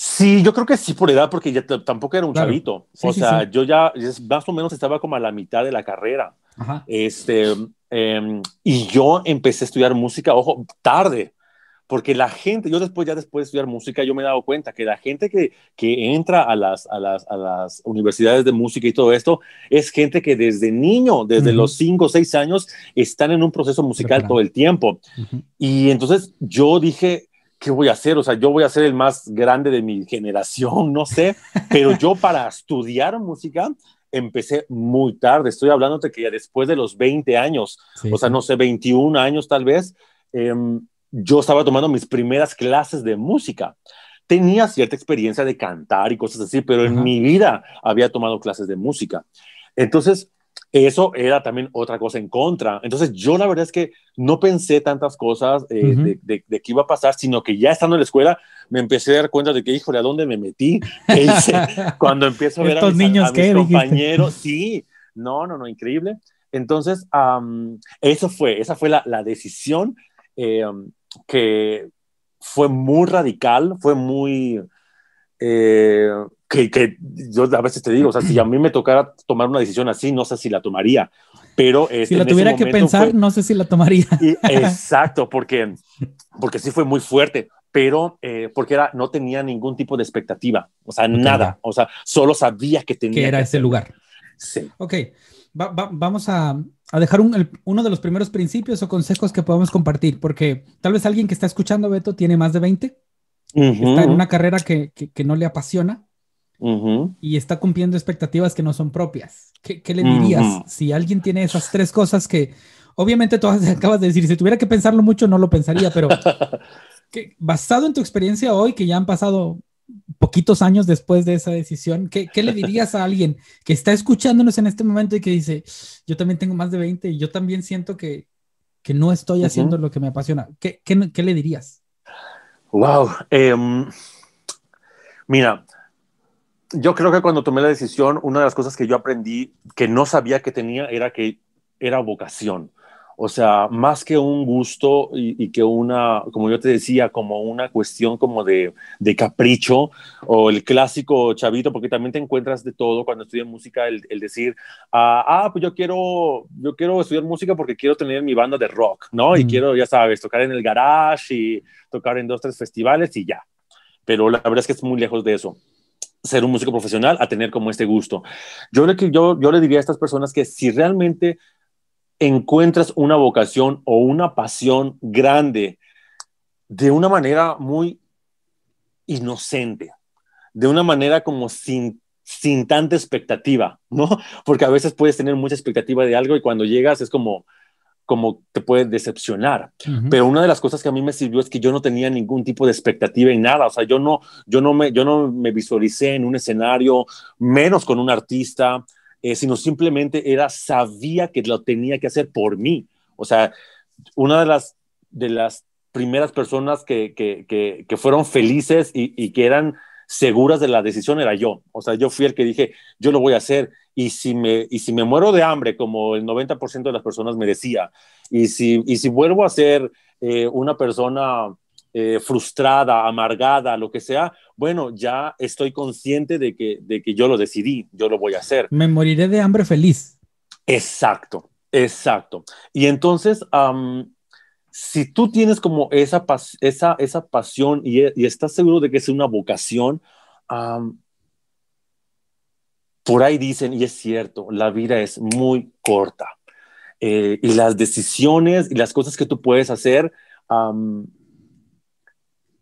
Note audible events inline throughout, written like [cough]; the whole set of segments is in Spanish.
Sí, yo creo que sí por edad, porque ya tampoco era un chavito. o sea, yo ya más o menos estaba como a la mitad de la carrera. Este, em, y yo empecé a estudiar música, ojo, tarde, porque la gente, yo después, ya después de estudiar música, yo me he dado cuenta que la gente que, que entra a las, a las, a, las, universidades de música y todo esto es gente que desde niño, desde los 5 o 6 años, están en un proceso musical todo el tiempo. Y entonces yo dije, ¿qué voy a hacer? O sea, yo voy a ser el más grande de mi generación, no sé, pero yo para estudiar música empecé muy tarde, estoy hablándote que ya después de los 20 años, o sea, no sé, 21 años tal vez, em, yo estaba tomando mis primeras clases de música. Tenía cierta experiencia de cantar y cosas así, pero en mi vida había tomado clases de música. Entonces, eso era también otra cosa en contra. Entonces yo la verdad es que no pensé tantas cosas eh, de, qué iba a pasar, sino que ya estando en la escuela me empecé a dar cuenta de que, híjole, ¿a dónde me metí? [laughs] E cuando empiezo a ver a mis, niños que compañeros, sí, no, no, no, increíble. Entonces, eso fue, esa fue la, decisión em, que fue muy radical, fue muy... Eh, que, yo a veces te digo, o sea, si a mí me tocara tomar una decisión así, no sé si la tomaría, pero... Este, si la tuviera que pensar, no sé si la tomaría. [laughs] Y, exacto, porque, porque sí fue muy fuerte, pero eh, porque era, no tenía ningún tipo de expectativa, o sea, nada, o sea, solo sabía que tenía... Que era ese lugar. Sí. Ok, vamos a, dejar uno de los primeros principios o consejos que podemos compartir, porque tal vez alguien que está escuchando, Beto, tiene más de 20, está en una carrera que, que no le apasiona y está cumpliendo expectativas que no son propias. ¿Qué, le dirías si alguien tiene esas tres cosas que obviamente todas [laughs] acabas de decir, si tuviera que pensarlo mucho no lo pensaría, pero [laughs] basado en tu experiencia hoy, que ya han pasado poquitos años después de esa decisión, ¿qué, le dirías a alguien que está escuchándonos en este momento y que dice, yo también tengo más de 20 y yo también siento que, no estoy haciendo lo que me apasiona? ¿Qué, le dirías? Wow. Em, mira, yo creo que cuando tomé la decisión, una de las cosas que yo aprendí que no sabía que tenía era que era vocación. O sea, más que un gusto y, que una, como yo te decía, como una cuestión como de, capricho o el clásico chavito, porque también te encuentras de todo cuando estudias música, el, decir, ah, ah, pues yo quiero, yo quiero estudiar música porque quiero tener mi banda de rock, ¿no? Y mm. quiero, ya sabes, tocar en el garage y tocar en dos, tres festivales y ya. Pero la verdad es que es muy lejos de eso ser un músico profesional a tener como este gusto. Yo le, yo, yo diría a estas personas que si realmente encuentras una vocación o una pasión grande de una manera muy inocente, de una manera como sin, sin tanta expectativa, ¿no? [laughs] Porque a veces puedes tener mucha expectativa de algo y cuando llegas es como, como te puede decepcionar. Pero una de las cosas que a mí me sirvió es que yo no tenía ningún tipo de expectativa en nada. O sea, yo no, yo no, me, yo no me visualicé en un escenario, menos con un artista, eh, sino simplemente era, sabía que lo tenía que hacer por mí. O sea, una de las, de las primeras personas que, que, que, fueron felices y, y que eran seguras de la decisión era yo. O sea, yo fui el que dije, yo lo voy a hacer. Y si me, y si me muero de hambre, como el 90% de las personas me decía, y si, y si vuelvo a ser eh, una persona eh, frustrada, amargada, lo que sea, bueno, ya estoy consciente de que, de que yo lo decidí, yo lo voy a hacer. Me moriré de hambre feliz. Exacto, exacto. Y entonces si tú tienes como esa, esa, esa pasión e, y, estás seguro de que es una vocación, por ahí dicen, y es cierto, la vida es muy corta. Eh, y las decisiones y las cosas que tú puedes hacer,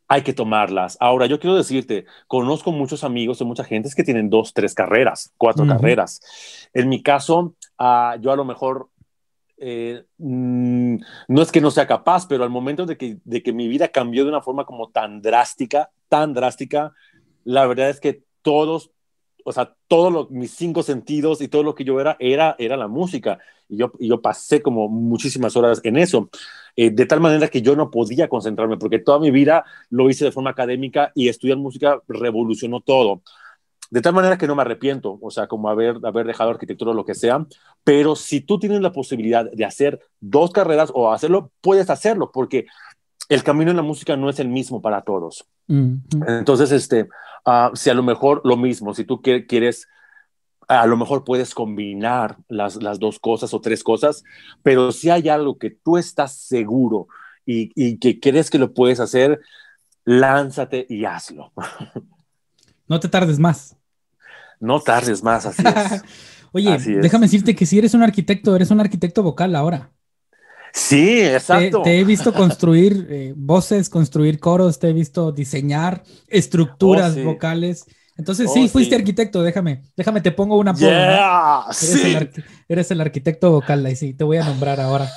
hay que tomarlas. Ahora, yo quiero decirte, conozco muchos amigos y mucha gente que tienen dos, tres carreras, cuatro carreras. En mi caso, ah, yo a lo mejor eh, mm, no es que no sea capaz, pero al momento de que, mi vida cambió de una forma como tan drástica, tan drástica, la verdad es que todos, o sea, todos mis cinco sentidos y todo lo que yo era, era, era la música. Y yo, pasé como muchísimas horas en eso, eh, de tal manera que yo no podía concentrarme, porque toda mi vida lo hice de forma académica y estudiar música revolucionó todo de tal manera que no me arrepiento, o sea, como haber, haber dejado arquitectura o lo que sea, pero si tú tienes la posibilidad de hacer dos carreras o hacerlo, puedes hacerlo, porque el camino en la música no es el mismo para todos. Entonces, este, ah, si a lo mejor lo mismo, si tú quieres, a lo mejor puedes combinar las, dos cosas o tres cosas, pero si hay algo que tú estás seguro y, y que crees que lo puedes hacer, lánzate y hazlo. [laughs] No te tardes más. No tardes más, así es. [laughs] Oye, déjame decirte que si eres un arquitecto, eres un arquitecto vocal ahora. Sí, exacto. Te, he visto [laughs] construir eh, voces, construir coros, te he visto diseñar estructuras oh, vocales. Entonces, sí, oh, fuiste arquitecto, déjame, déjame, te pongo una yeah, eres, el arquitecto vocal, ahí sí, te voy a nombrar ahora.